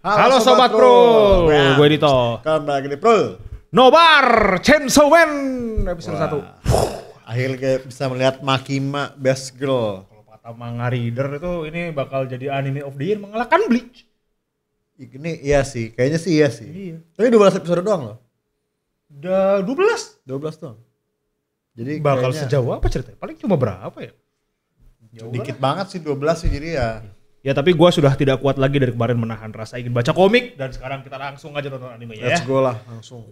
Halo, Halo Sobat, Sobat Pro, Pro. Nah, gue Dito. Kembali lagi di Pro. Nobar, Chainsaw Man, episode Wah. 1. Akhirnya bisa melihat Makima Best Girl. Kalau kata manga reader itu ini bakal jadi anime of the year mengalahkan Bleach. Ini iya sih, kayaknya sih iya sih. Iya. Tapi 12 episode doang loh. Udah 12? 12 doang. Jadi bakal kayaknya... sejauh apa ceritanya? Paling cuma berapa ya? ya Dikit banget sih 12 sih jadi ya. Ya tapi gue sudah tidak kuat lagi dari kemarin menahan rasa ingin baca komik dan sekarang kita langsung aja nonton anime ya. Let's go lah langsung.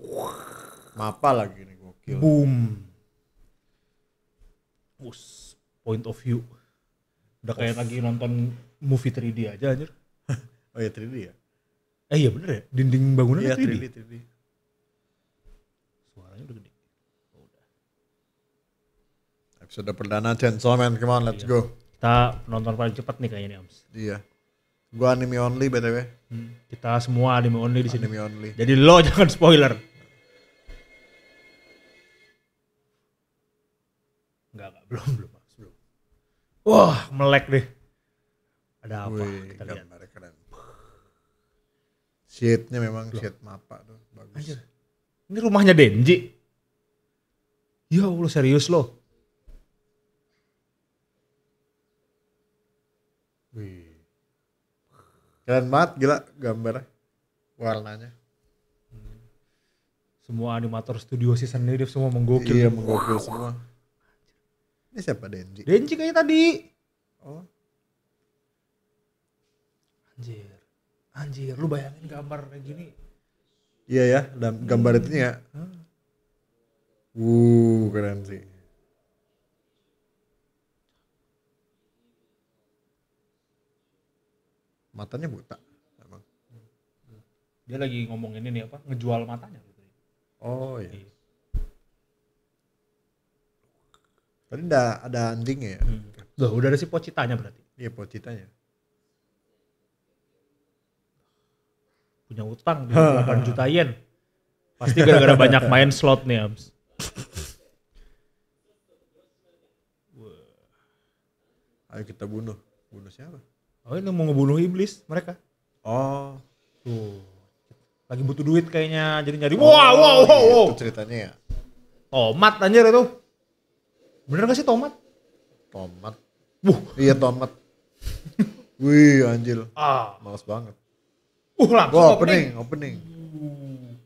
Mapa lagi nih gokil. Boom. Us, point of view. Udah kayak of. lagi nonton movie 3D aja anjir. oh ya 3D ya? Eh iya bener ya, dinding bangunan ya, 3D. 3D, 3D. Suaranya udah gede. Oh, udah. Episode perdana Chainsaw Man, come on let's iya. go. Kita penonton paling cepat nih kayaknya nih Oms. Iya. Gua anime only btw. Hmm, kita semua anime only di sini. Anime only. Jadi lo jangan spoiler. Enggak, enggak, belum, belum, belum. Wah, melek deh. Ada apa? Wih, kita lihat. Menarik, keren. Shitnya memang shit mapa tuh, bagus. Anjir. Ini rumahnya Denji. Ya Allah serius loh. keren banget gila gambar warnanya hmm. semua animator studio sih sendiri semua menggokil iya menggokil semua ini siapa Denji Denji kayaknya tadi oh anjir anjir lu bayangin gambar kayak gini iya ya gambar hmm. itu ya hmm. Wuh, keren sih. matanya buta emang dia lagi ngomong ini nih apa ngejual matanya gitu. oh iya, iya. tadi ada ada anjingnya ya hmm. Loh, udah ada si pocitanya berarti iya pocitanya punya utang 8 juta yen pasti gara-gara banyak main slot nih Ams ayo kita bunuh bunuh siapa oh ini mau ngebunuh iblis mereka oh tuh lagi butuh duit kayaknya jadi nyari oh, wow wow wow, wow. Itu ceritanya ya tomat anjir itu bener gak sih tomat tomat Wuh. iya tomat wih anjir ah. males banget uh langsung Wah, opening opening, opening. Uh.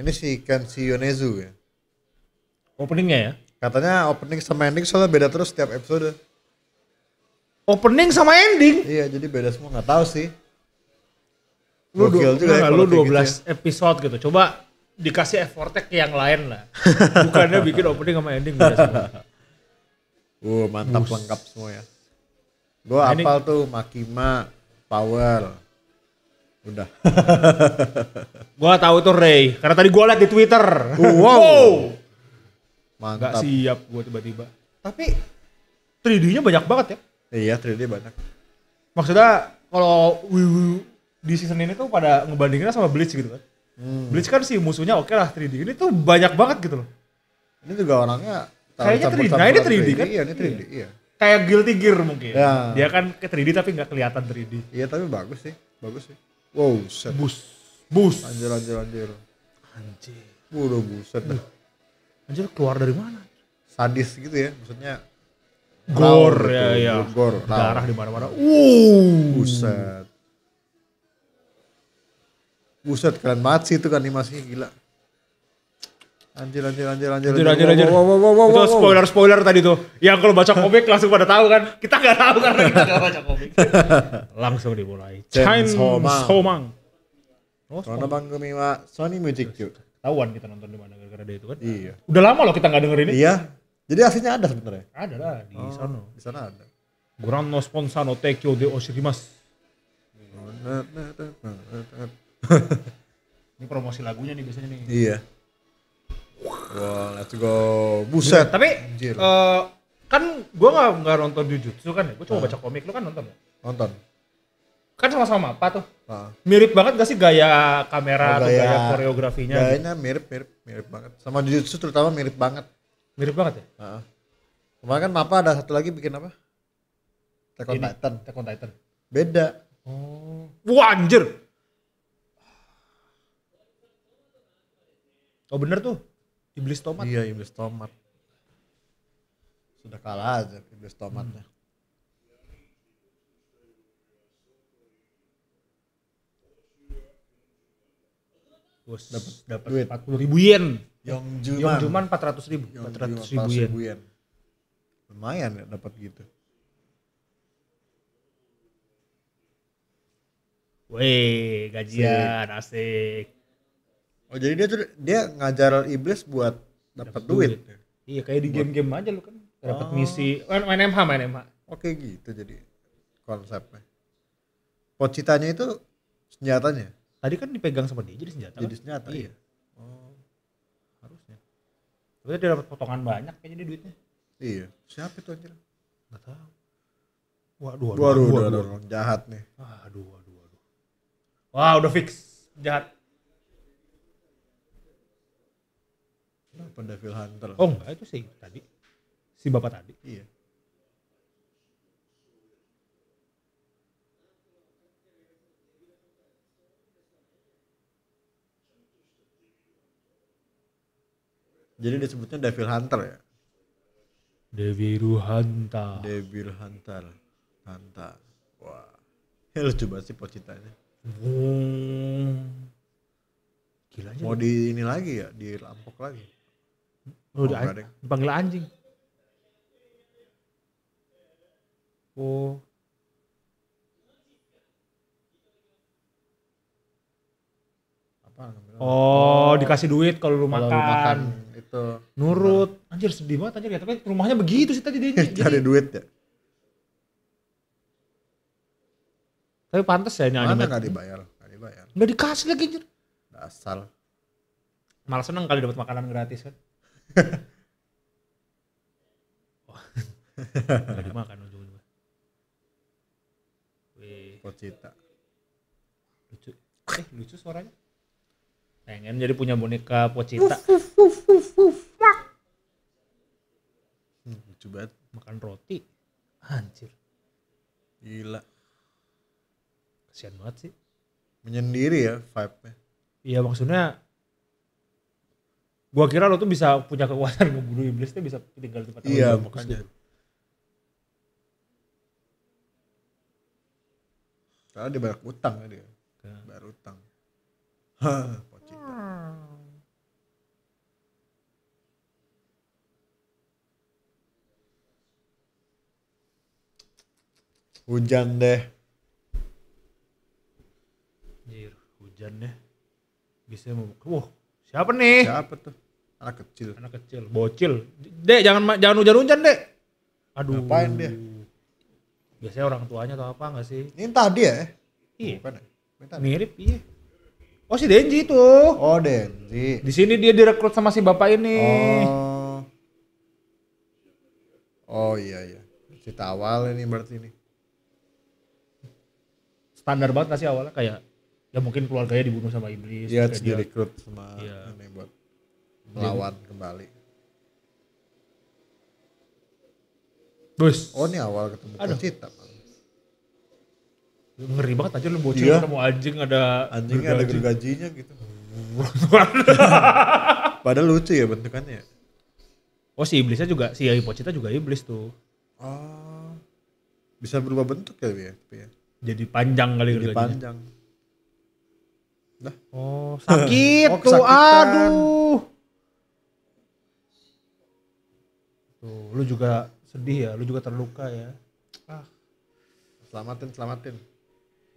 ini si Kenshi Yonezu ya openingnya ya katanya opening sama ending soalnya beda terus setiap episode opening sama ending. Iya, jadi beda semua nggak tahu sih. Lu dua, juga ya, lu 12 gitu ya. episode gitu. Coba dikasih effortek ke yang lain lah. Bukannya bikin opening sama ending beda semua. Uh, mantap Bus. lengkap semua ya. Gua nah, apal ini... tuh Makima Power. Udah. gua tahu tuh Ray, karena tadi gua liat di Twitter. wow. wow. Mantap. Gak siap gua tiba-tiba. Tapi 3D-nya banyak banget ya. Iya 3D banyak. Maksudnya kalau di season ini tuh pada ngebandinginnya sama Bleach gitu kan. Hmm. Bleach kan si musuhnya oke okay lah 3D. Ini tuh banyak banget gitu loh. Ini juga orangnya kayaknya 3D. Nah, ini 3D, 3D kan? Iya, ini 3D, iya. iya. Kayak Guilty Gear mungkin. Ya. Dia kan ke 3D tapi nggak kelihatan 3D. Iya, tapi bagus sih. Bagus sih. Wow, set. Bus. Bus. Anjir, anjir, anjir. Anjir. Udah buset dah. Anjir keluar dari mana? Sadis gitu ya, maksudnya Gor Raul, ya ya. Gor. Darah di mana-mana. Wow. Buset. Buset keren banget sih itu kan animasinya gila. Anjir anjir anjir anjir. Anjir anjir anjir. Wow, wow, wow, wow, itu spoiler spoiler tadi tuh. Yang kalau baca komik langsung pada tahu kan. Kita gak tahu karena kita gak baca komik. langsung dimulai. Chains Somang. Oh, Sono Bang Gumiwa, Sony Music Tahuan kita nonton di mana gara-gara dia itu kan. Iya. Udah lama loh kita gak denger ini. Iya. Jadi aslinya ada sebenarnya. Ada lah di oh, sana. Di sana ada. Grand no sponsor no tekyo de oshirimas. Ini promosi lagunya nih biasanya nih. Iya. Wah, wow, let's go. Buset. tapi Uh, kan gua nggak nggak nonton Jujutsu kan ya. Gua cuma uh. Ah. baca komik. Lu kan nonton ya? Nonton. Kan sama-sama apa tuh? Uh. Mirip banget gak sih gaya kamera oh, gaya, atau gaya koreografinya? Gayanya gitu? mirip, mirip, mirip banget. Sama Jujutsu terutama mirip banget mirip banget ya uh -huh. kemarin kan Mapa ada satu lagi bikin apa Tekon Titan Tekon Titan beda oh. wah anjir oh bener tuh Iblis Tomat iya Iblis Tomat sudah kalah aja Iblis Tomatnya hmm. Bos, dapat dapat 40 puluh ribu yen. Yongjuman. Yongjuman 400 ribu. Yong 400 ribu, ribu yen. yen. Lumayan ya dapat gitu. Weh, gajian asik. Oh jadi dia tuh dia ngajar iblis buat dapat duit. duit. Ya? Iya kayak di game-game aja lu kan dapat misi. Oh. Eh, main, main MH, main MH. Oke oh, gitu jadi konsepnya. Pocitanya itu senjatanya. Tadi kan dipegang sama dia jadi senjata. Jadi kan? senjata. Iya. iya. Tapi dia dapat potongan banyak kayaknya dia duitnya. Iya. Siapa itu anjir? Gak tahu Waduh, waduh, waduh, waduh, waduh, waduh, jahat nih. Waduh, waduh, waduh. Wah, udah fix jahat. Kenapa Devil Hunter? Oh enggak, itu sih tadi. Si bapak tadi. Iya. Jadi disebutnya Devil Hunter ya. Devil Hunter. Devil Hunter. Hunter. Wah. Ya coba sih pocitanya. Hmm. Gila aja. Mau di ini lagi ya, di lampok lagi. oh, udah panggil anjing. Oh. Oh, dikasih duit kalau lu makan. Lu makan. Betul. Gitu. Nurut. Nah. Anjir sedih banget anjir ya, tapi rumahnya begitu sih tadi dia. Cari duit ya. Tapi pantas ya ini Mana anime. gak dibayar, gak dibayar. Gak dikasih lagi anjir. Dasar. Malah seneng kali dapat makanan gratis kan. Gak dimakan ujung-ujungnya. Wih. Pocita. Lucu. Eh, lucu suaranya. Pengen jadi punya boneka Pocita. Uf, uf, uf, lucu banget makan roti hancur gila kasihan banget sih menyendiri ya vibe-nya iya maksudnya gua kira lo tuh bisa punya kekuatan ngebunuh iblis tuh bisa tinggal di tempat iya makanya karena dia banyak utang kan dia ya. baru utang Hujan deh. jir hujan deh. Bisa mau Wah, siapa nih? Siapa tuh? Anak kecil. Anak kecil, bocil. Dek, jangan jangan hujan-hujan, Dek. Aduh. Ngapain dia? Biasanya orang tuanya atau apa nggak sih? Ini tadi ya? Eh. Iya. Bukan. Eh. Mirip, iya. Oh si Denji itu. Oh Denji. Di sini dia direkrut sama si bapak ini. Oh. Oh iya iya. Si awal ini berarti nih standar banget sih awalnya kayak ya mungkin keluarganya dibunuh sama iblis ya terus dia rekrut sama ya. ini buat melawan Jadi, kembali Bus. Oh ini awal ketemu Aduh. cerita, ngeri banget aja lu bocil iya. ketemu anjing ada anjingnya gergaji. ada gergajinya gitu padahal lucu ya bentukannya oh si iblisnya juga si Yayu Pocita juga iblis tuh oh bisa berubah bentuk ya tapi ya, ya? jadi panjang kali jadi panjang nah. oh sakit oh, tuh aduh tuh lu juga sedih ya lu juga terluka ya ah selamatin selamatin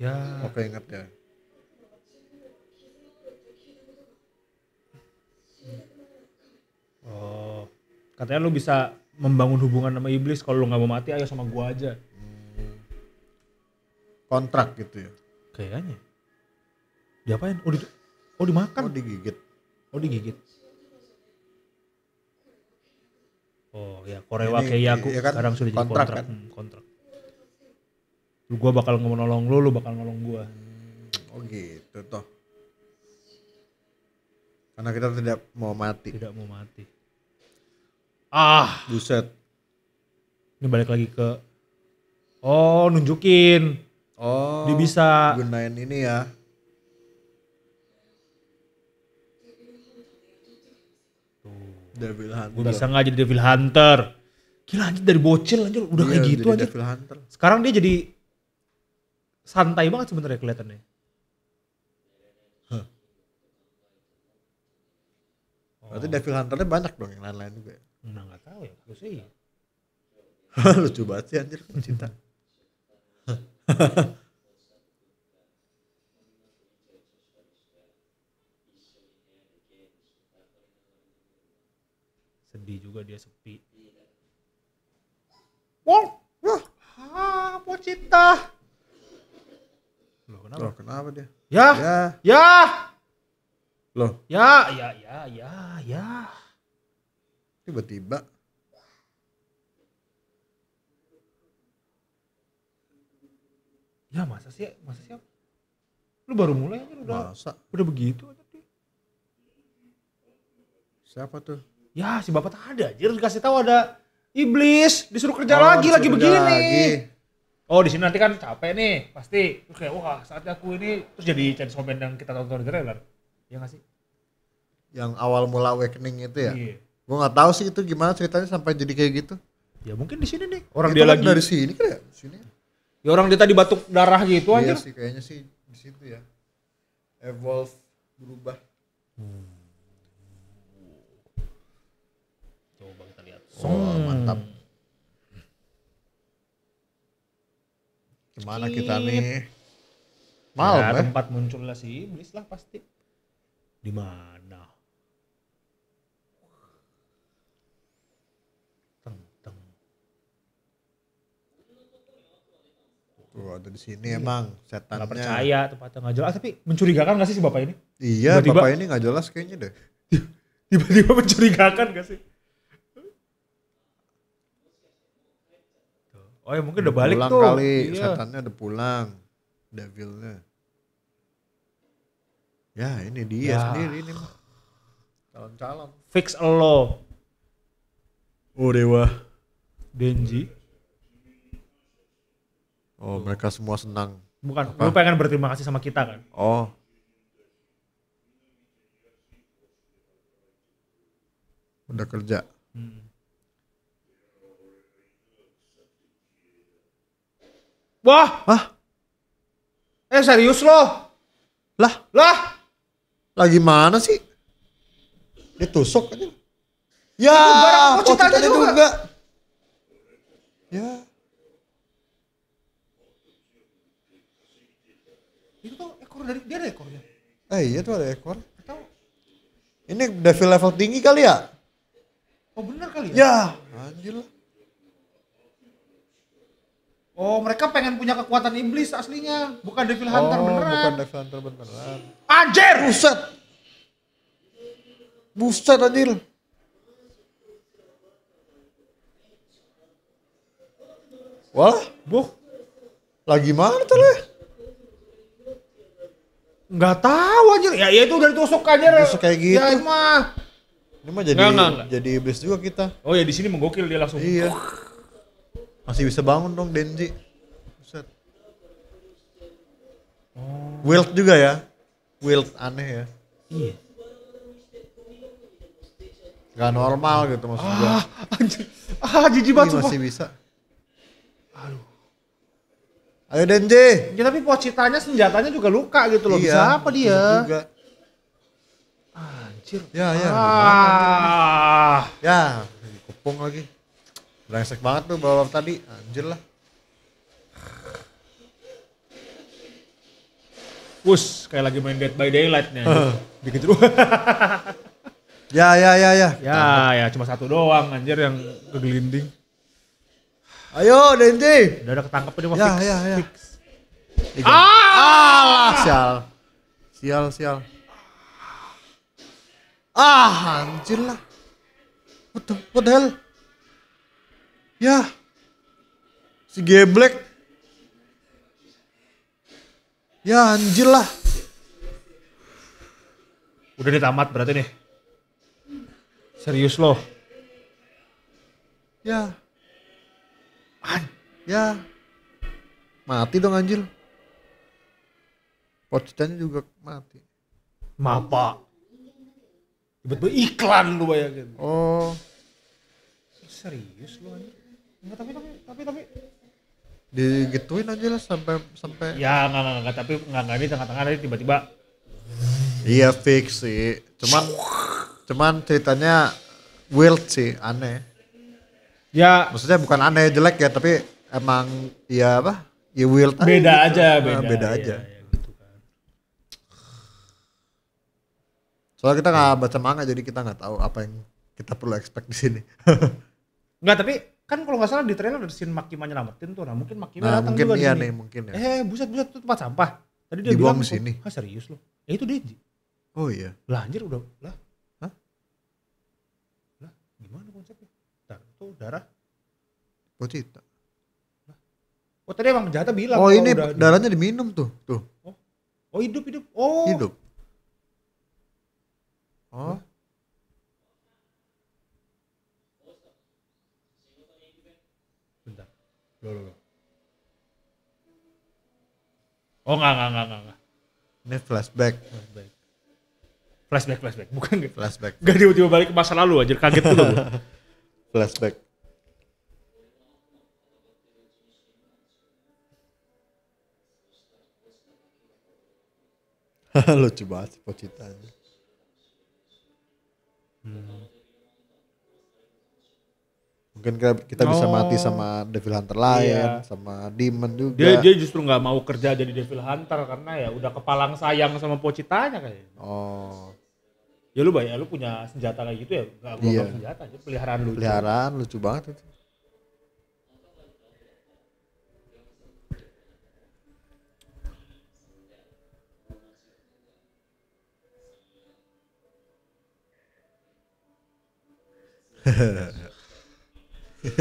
ya oke ingat ya oh katanya lu bisa membangun hubungan sama iblis kalau lu nggak mau mati ayo sama gua aja kontrak gitu ya kayaknya diapain oh di oh dimakan oh digigit oh digigit oh ya Korewa kayak ya kan, sekarang sudah jadi kontrak kontrak, kan? hmm, kontrak. lu gua bakal nolong lu lu bakal nolong gua hmm, oh gitu toh karena kita tidak mau mati tidak mau mati ah buset ini balik lagi ke oh nunjukin Oh. Dia bisa gunain ini ya. Devil Hunter. Gue bisa nggak jadi Devil Hunter. Gila anjir dari bocil anjir udah iya, kayak gitu aja. Devil Hunter. Sekarang dia jadi santai banget sebenarnya kelihatannya. Huh. Oh. Berarti Devil Hunternya banyak dong yang lain-lain juga. ya? Nah gak tau ya, sih. iya. Lucu banget sih anjir cinta. Sedih juga dia sepi. Wong, wah, apa ah, cinta? Loh, kenapa? Loh, kenapa dia? Ya, ya, ya. Loh. Ya, ya, ya, ya, ya. Tiba-tiba. ya masa sih masa sih lu baru mulai aja udah masa? udah begitu aja siapa tuh ya si bapak tak ada jadi dikasih tahu ada iblis disuruh kerja oh, lagi disuruh lagi begini lagi. oh di sini nanti kan capek nih pasti terus kayak wah saat aku ini terus jadi chainsaw man yang kita tonton di trailer ya gak sih yang awal mula awakening itu ya iya. gua nggak tahu sih itu gimana ceritanya sampai jadi kayak gitu ya mungkin di sini nih orang itu dia kan lagi dari sini kan ya sini Ya orang dia tadi batuk darah gitu aja Iya sih kayaknya sih di situ ya. Evolve berubah. Hmm. Coba kita lihat. Oh, mantap. Gimana kita iya. nih? Mal, eh? tempat muncullah sih iblis lah pasti. Di mana? Tuh gitu. oh, ada di sini iya. emang setannya. Gak percaya tempatnya nggak jelas. tapi mencurigakan gak sih si bapak ini? Iya Tiba-tiba, bapak ini nggak jelas kayaknya deh. Tiba-tiba mencurigakan gak sih? Oh ya mungkin udah, balik pulang tuh. kali, iya. setannya udah pulang. Devilnya. Ya ini dia ya. sendiri ini mah. Calon-calon. Fix lo. Oh dewa. Denji. Oh, mereka semua senang. Bukan, Apa? lu pengen berterima kasih sama kita kan? Oh. Udah kerja. Hmm. Wah. Hah? Eh serius lo Lah, lah. Lagi mana sih? Dia tusuk aja. Ya, oh, cita juga. juga. Ya. dari dia ada ekornya. Eh iya tuh ada ekor. Atau ini devil level tinggi kali ya? Oh benar kali ya? Ya, anjir lah. Oh mereka pengen punya kekuatan iblis aslinya, bukan devil oh, hunter beneran. bukan devil hunter beneran. Anjir! Buset! Buset anjir! Wah, buh. Lagi mana tuh lah? Nggak tahu anjir. Ya, ya itu udah ditusuk aja. Tusuk kayak ya, gitu. Ya mah. Ini mah jadi nggak, jadi iblis juga kita. Oh ya di sini menggokil dia langsung. Iya. Masih bisa bangun dong Denji. Buset. Oh. Wild juga ya. Wild aneh ya. Iya. Gak normal gitu maksudnya. ah, Anjir. Ah, jijik banget Masih bisa. Aduh. Ayo Denje. Ya, tapi pocitanya senjatanya juga luka gitu loh. Iya, bisa apa dia? juga. Anjir. Ya, ya. Ah. Ya, kupung lagi. Brengsek banget tuh bawa tadi. Anjir lah. Wus, kayak lagi main Dead by Daylight nih. Uh. Dikejar. ya, ya, ya, ya. Ya, ya, cuma satu doang anjir yang kegelinding. Ayo, Dendi. Udah ada ketangkep ini mah. Ya, fix. ya, ya. Fix. Ega. Ah! ah, sial. Sial, sial. Ah, anjir lah. What the, what the hell? Ya. Si geblek. Ya, anjir lah. Udah ditamat berarti nih. Serius loh. Ya ya mati dong anjir Potsdamnya juga mati mapa tiba-tiba iklan lu bayangin oh serius lu anjir enggak tapi tapi tapi tapi digituin aja lah sampai sampai ya enggak enggak, enggak tapi enggak enggak ini tengah-tengah ini tiba-tiba iya fix sih cuman cuman ceritanya wild sih aneh Ya. Maksudnya bukan aneh jelek ya, tapi emang ya apa? Ya wild beda gitu. aja, ah, iya, iya, gitu. beda, nah, beda ya, aja. Ya, gitu Soalnya kita nggak baca manga jadi kita nggak tahu apa yang kita perlu expect di sini. Enggak, tapi kan kalau nggak salah di trailer ada scene Makima nyelamatin tuh. Nah, mungkin Makima nah, datang mungkin juga iya nih, mungkin ya. Eh, buset buset tuh tempat sampah. Tadi dia Dibuang bilang, sini. "Ah, serius loh." Ya itu dia. Oh iya. Lah anjir udah lah darah Pocita. Oh tadi emang penjahatnya bilang. Oh ini udah darahnya diminum tuh, tuh. Oh, oh hidup hidup. Oh. Hidup. Oh. Bentar. Loh, loh, loh. Oh enggak, enggak, enggak, enggak. Ini flashback. Flashback. Flashback, flashback. Bukan gak? Flashback. Gak tiba-tiba balik ke masa lalu aja, kaget tuh gue. flashback lucu banget sih pocitanya hmm. mungkin kita bisa oh. mati sama Devil Hunter lain iya. sama Demon juga dia, dia justru gak mau kerja jadi Devil Hunter karena ya udah kepalang sayang sama pocitanya kayaknya oh ya lu bayar lu punya senjata kayak gitu ya gak gua iya. senjata aja peliharaan lu peliharaan lucu banget itu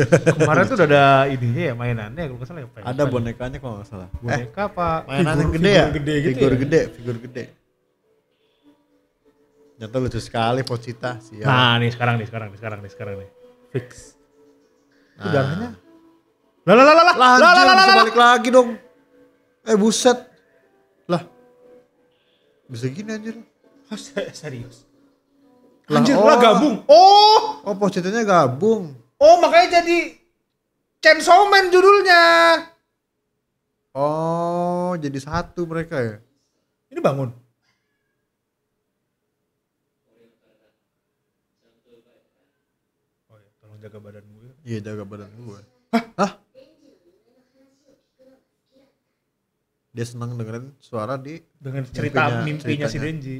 Kemarin tuh udah ada ininya ya mainannya kalau nggak salah ya. ya? Ada bonekanya kalau nggak salah. Boneka eh, apa? Mainan yang gede ya? Gitu ya? Gede figur gede, figur gede. Ternyata lucu sekali Pocita. Siap. Nah nih sekarang nih sekarang nih sekarang nih sekarang nih. Fix. Nah. Udaranya. Lah lah lah lah lah lah lah lah balik lagi dong. Eh buset. Lah. Bisa gini anjir. Oh, serius. Lah, anjir oh. lah gabung. Oh. Oh Pocitanya gabung. Oh makanya jadi Chainsaw Man judulnya. Oh jadi satu mereka ya. Ini bangun. jaga badan gue iya jaga badan gue hah hah dia senang dengerin suara di dengan cerita mimpinya, mimpinya si Denji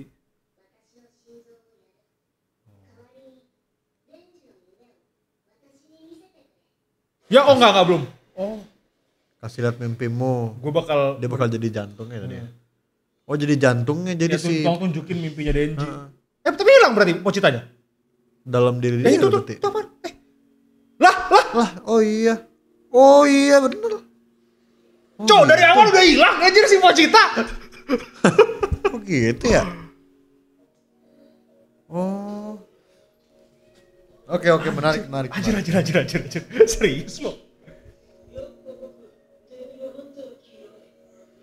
Ya oh enggak enggak belum. Oh. Kasih lihat mimpimu. Gue bakal dia bakal jadi jantungnya tadi. Ya? Hmm. Oh jadi jantungnya jadi ya, si. Tolong tunjukin mimpinya Denji. Uh. Eh tapi hilang berarti mau ceritanya. Dalam diri eh, dia. eh, itu tuh, berarti. itu apa? lah oh iya oh iya bener oh, Cok, dari gitu. awal udah hilang anjir si Pocita Kok oh, gitu ya oh oke oke menarik menarik anjir anjir anjir anjir, anjir. serius lo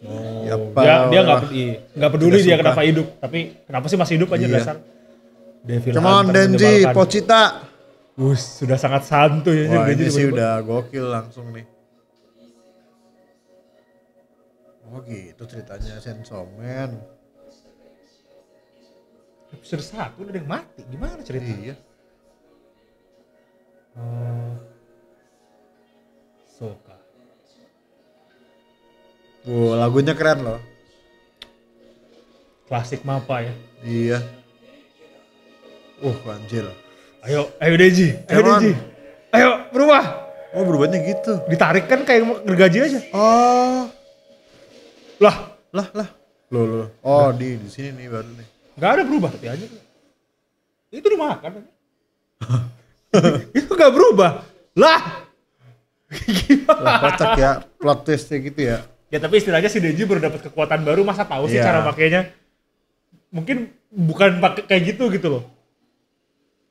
Oh, iya, ya, dia dia nggak peduli, gak peduli dia kenapa hidup, tapi kenapa sih masih hidup aja iya. dasar. Devil Denji, Pocita. Wus, sudah sangat santuy ya. Wah, ini sih udah gokil langsung nih. Oh gitu ceritanya Sensomen. Episode satu udah ada yang mati, gimana ceritanya? Iya. Hmm. Soka. Wow, lagunya keren loh. Klasik mapa ya. Iya. Uh, anjir. Ayo, ayo Deji, eh, ayo Deji. Ayo berubah. Oh berubahnya gitu. Ditarik kan kayak gergaji aja. Oh. Lah, lah, lah. Loh, loh. Oh, di di sini nih baru nih. Gak ada berubah tapi aja. Itu dimakan. itu gak berubah. Lah. Gimana? Lah, kocak ya plot twistnya gitu ya. Ya tapi istilahnya si Deji baru dapat kekuatan baru masa tahu sih iya. cara pakainya Mungkin bukan pakai kayak gitu gitu loh.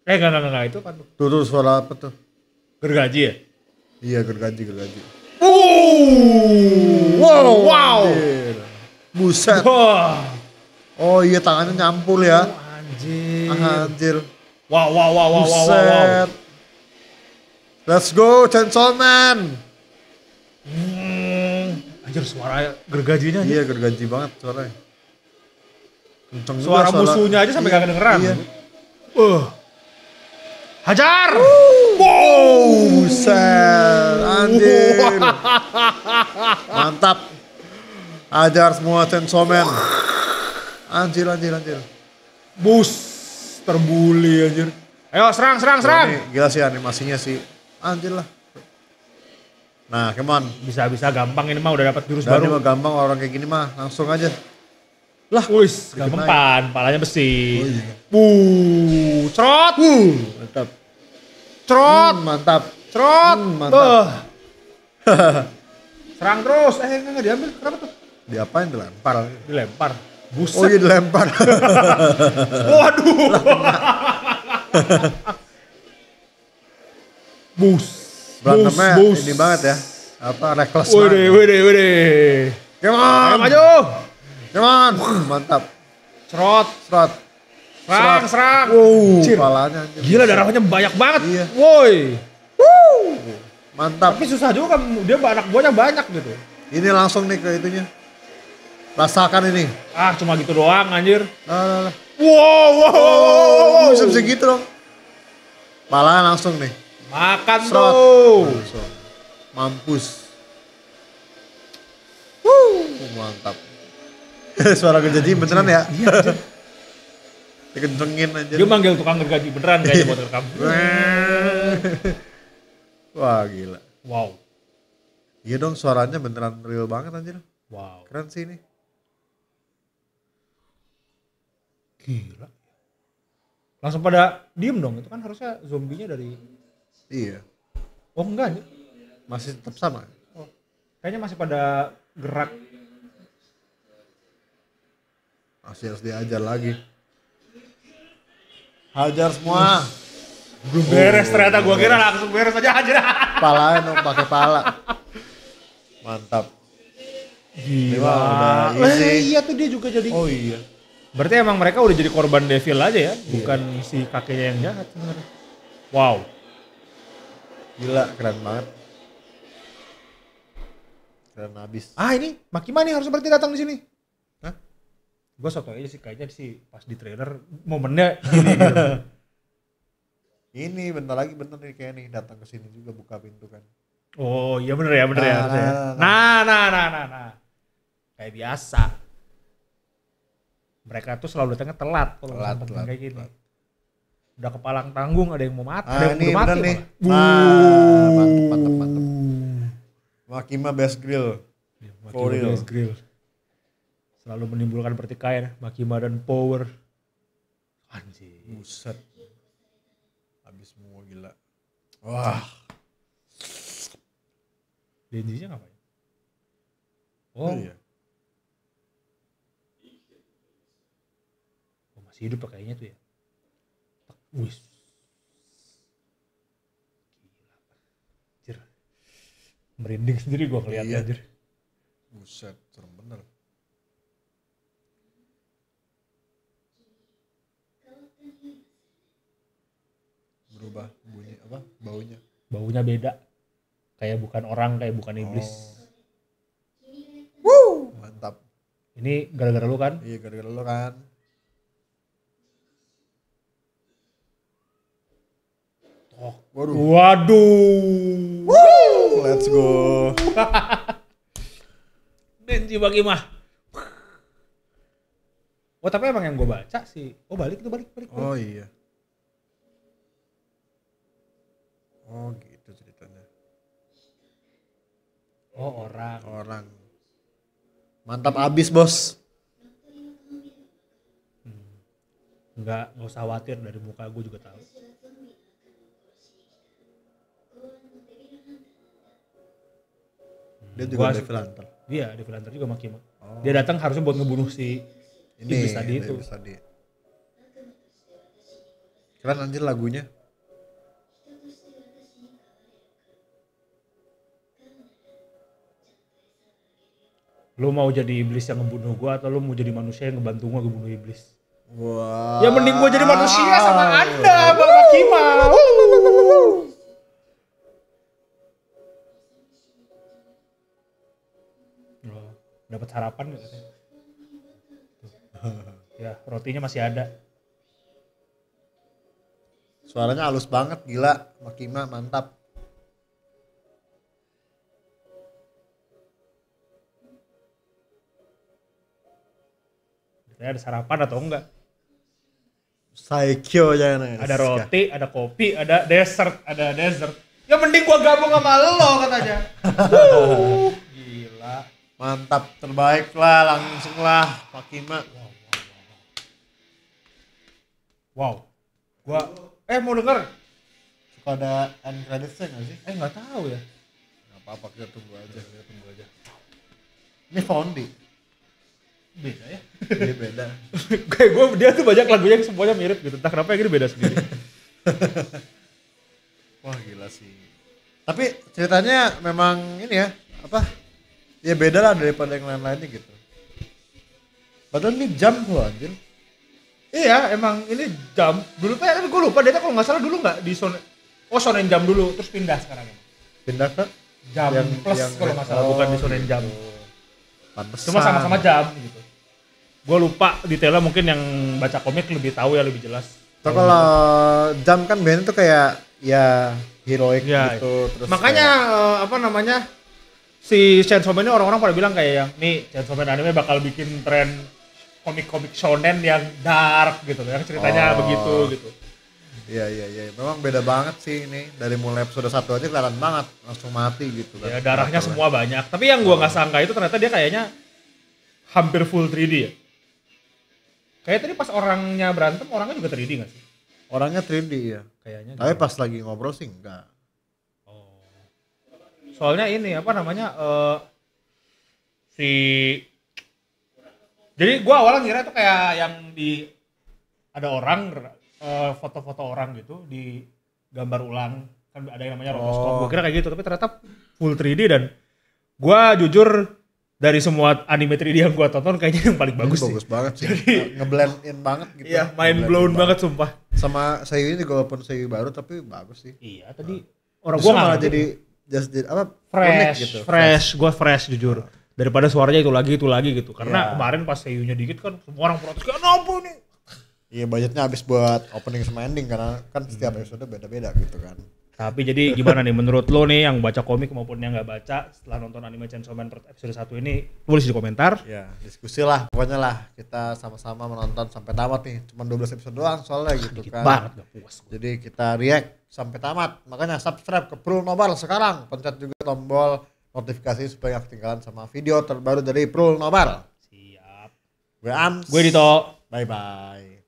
Eh enggak enggak enggak itu kan Dodo suara apa tuh? Gergaji ya? Iya gergaji gergaji. Uh, wow, wow. Buset. Wah. Oh iya tangannya nyampul ya. Oh, anjir. Ah, anjir. Wow wow wow wow Buset. wow. Let's go Chainsaw Man. Hmm. Anjir suara gergajinya anjir. Iya gergaji banget suaranya. Kenceng suara, suara musuhnya aja sampai iya, gak kedengeran. Iya. Uh. Hajar. Wow, buset. Anjir. Mantap. Hajar semua Chainsaw Anjir, anjir, anjir. Bus terbuli anjir. Ayo serang, serang, serang. Ini gila sih animasinya sih. Anjir lah. Nah, keman, Bisa-bisa gampang ini mah udah dapat jurus baru. mah gampang orang kayak gini mah langsung aja. Lah, wis, gampang, palanya besi. Oh, iya. Wuh, cerot. Wuh. Trot. Hmm, mantap. Trot. Hmm, mantap. Oh. Serang terus. Eh enggak, enggak diambil. Kenapa tuh? Diapain dilempar? Dilempar. Buset. Oh iya dilempar. Waduh. bus. Berantemnya bus, bus. ini banget ya. Apa reckless banget. Wede, ya. wede, wede. Come on. Ayo maju. Come on. Mantap. Trot. Trot. Serang, serang. Wow, palanya. Gila darahnya banyak banget. Iya. Woi. wow, Mantap. Tapi susah juga kan dia anak buahnya banyak gitu. Ini langsung nih ke itunya. Rasakan ini. Ah, cuma gitu doang anjir. Nah, nah, nah. Wow, wow, wow, wow. Oh, bisa segitu dong. Palanya langsung nih. Makan Serot. tuh. Langsung. Mampus. Wuh, mantap. Suara gue jadi beneran ya? Iya, dikencengin aja dia manggil tukang gergaji beneran kayaknya buat rekam wah gila wow iya dong suaranya beneran real banget anjir wow keren sih ini gila langsung pada diem dong itu kan harusnya zombinya dari iya oh enggak nih. masih tetap sama oh. kayaknya masih pada gerak masih harus diajar lagi Hajar semua. Belum beres oh, ternyata gua kira langsung beres aja hajar. Pala dong pakai pala. Mantap. Gila. Gila udah eh, iya tuh dia juga jadi. Oh iya. Berarti emang mereka udah jadi korban devil aja ya, iya. bukan yeah. si kakeknya yang jahat sebenarnya. Wow. Gila, keren banget. Keren habis. Ah ini, Makima nih harus berarti datang di sini gue soto aja sih kayaknya sih pas di trailer momennya gini gitu. ini bentar lagi bentar nih kayak nih datang ke sini juga buka pintu kan oh iya bener ya bener ya, nah, ya, bener nah, nah, Nah, nah nah nah nah kayak biasa mereka tuh selalu datangnya telat kalau telat, telat, kayak gini udah kepalang tanggung ada yang mau mati ah, ada yang udah mati nih. Nah, mantep mantep mantep Wakima Best Grill. Ya, Wakima Best Grill lalu menimbulkan pertikaian Makima dan Power. Anjir. Buset. Habis semua gila. Wah. Denjinya ngapain? Oh. oh iya. Oh, masih hidup pakainya ya tuh ya. Wis. Merinding sendiri gua ngeliat iya. anjir. Buset, serem bener. berubah bunyi apa baunya baunya beda kayak bukan orang kayak bukan iblis oh. Woo! mantap ini gara-gara lu kan iya gara-gara lu kan Oh, waduh. Waduh. Woo! Let's go. Benji bagi mah. Oh tapi emang yang gue baca sih. Oh balik itu balik balik. balik. Oh iya. oh gitu ceritanya oh orang orang mantap abis bos hmm. nggak nggak usah khawatir dari muka gue juga tahu dia hmm, juga di filanter. iya di filanter juga makin. oh. dia datang harusnya buat ngebunuh si ini, iblis tadi itu iblis tadi keren anjir lagunya lu mau jadi iblis yang ngebunuh gua atau lu mau jadi manusia yang ngebantu gua ngebunuh iblis Wow. Ya mending gua jadi manusia sama anda, bang Kima. Dapat harapan gak? Ya, ya, rotinya masih ada. Suaranya halus banget, gila. Makima mantap. Saya ada sarapan atau enggak? Saikyo jangan Ada roti, ada kopi, ada dessert, ada dessert. Ya mending gua gabung sama lo katanya. gila. Mantap, terbaik lah, langsung lah Pak Kima. Wow. wow. Gua eh mau denger suka ada end credits nggak sih? Eh nggak tahu ya. Nggak apa-apa kita tunggu aja, kita tunggu aja. Ini Fondi beda ya iya, beda kayak gue dia tuh banyak lagunya yang semuanya mirip gitu entah kenapa yang ini beda sendiri wah gila sih tapi ceritanya memang ini ya apa ya beda lah daripada yang lain-lainnya gitu padahal ini jam loh anjir iya emang ini jam dulu tuh tapi gue lupa dia kalau nggak salah dulu nggak di sone oh sonen jam dulu terus pindah sekarang ya pindah ke jam yang, plus yang, kalau nggak salah oh, bukan di sonen gitu. jam gitu. cuma sama-sama jam gitu gue lupa detailnya mungkin yang baca komik lebih tahu ya lebih jelas Tapi kalau jam kan Ben itu kayak ya heroik ya, gitu ya. terus makanya kayak... Eh, apa namanya si Chainsaw Man ini orang-orang pada bilang kayak yang nih Chainsaw Man anime bakal bikin tren komik-komik shonen yang dark gitu yang ceritanya oh. begitu gitu Iya iya iya, memang beda banget sih ini dari mulai episode satu aja kelihatan banget langsung mati gitu kan. Ya darahnya semua banyak. Tapi yang gua nggak oh. sangka itu ternyata dia kayaknya hampir full 3D ya. Kayak tadi pas orangnya berantem, orangnya juga 3D gak sih? Orangnya 3D ya. Kayaknya. Tapi pas lagi ngobrol sih enggak. Oh. Soalnya ini apa namanya uh, si jadi gua awalnya ngira itu kayak yang di ada orang foto eh, foto-foto orang gitu di gambar ulang kan ada yang namanya rotoskop. Oh. Gua kira kayak gitu, tapi ternyata full 3D dan gua jujur dari semua anime 3D yang gue tonton kayaknya yang paling bagus ini bagus banget sih Jadi, ngeblend in banget gitu iya main blown banget, banget sumpah sama Sayu ini walaupun Sayu baru tapi bagus sih iya tadi nah. orang gue malah jadi just did, apa fresh gitu. fresh, fresh. gua fresh jujur daripada suaranya itu lagi itu lagi gitu karena yeah. kemarin pas Sayunya dikit kan semua orang protes kayak apa nih Iya budgetnya habis buat opening sama ending karena kan setiap episode beda-beda gitu kan. Tapi jadi gimana nih menurut lo nih yang baca komik maupun yang nggak baca setelah nonton anime Chainsaw Man episode 1 ini tulis di komentar. Ya, diskusi lah pokoknya lah kita sama-sama menonton sampai tamat nih. Cuman 12 episode doang soalnya gitu Dikit kan. banget Jadi kita react sampai tamat. Makanya subscribe ke Pro Nobar sekarang. Pencet juga tombol notifikasi supaya ketinggalan sama video terbaru dari Pro Nobar. Siap. Gue Ams. Gue Dito. Bye bye.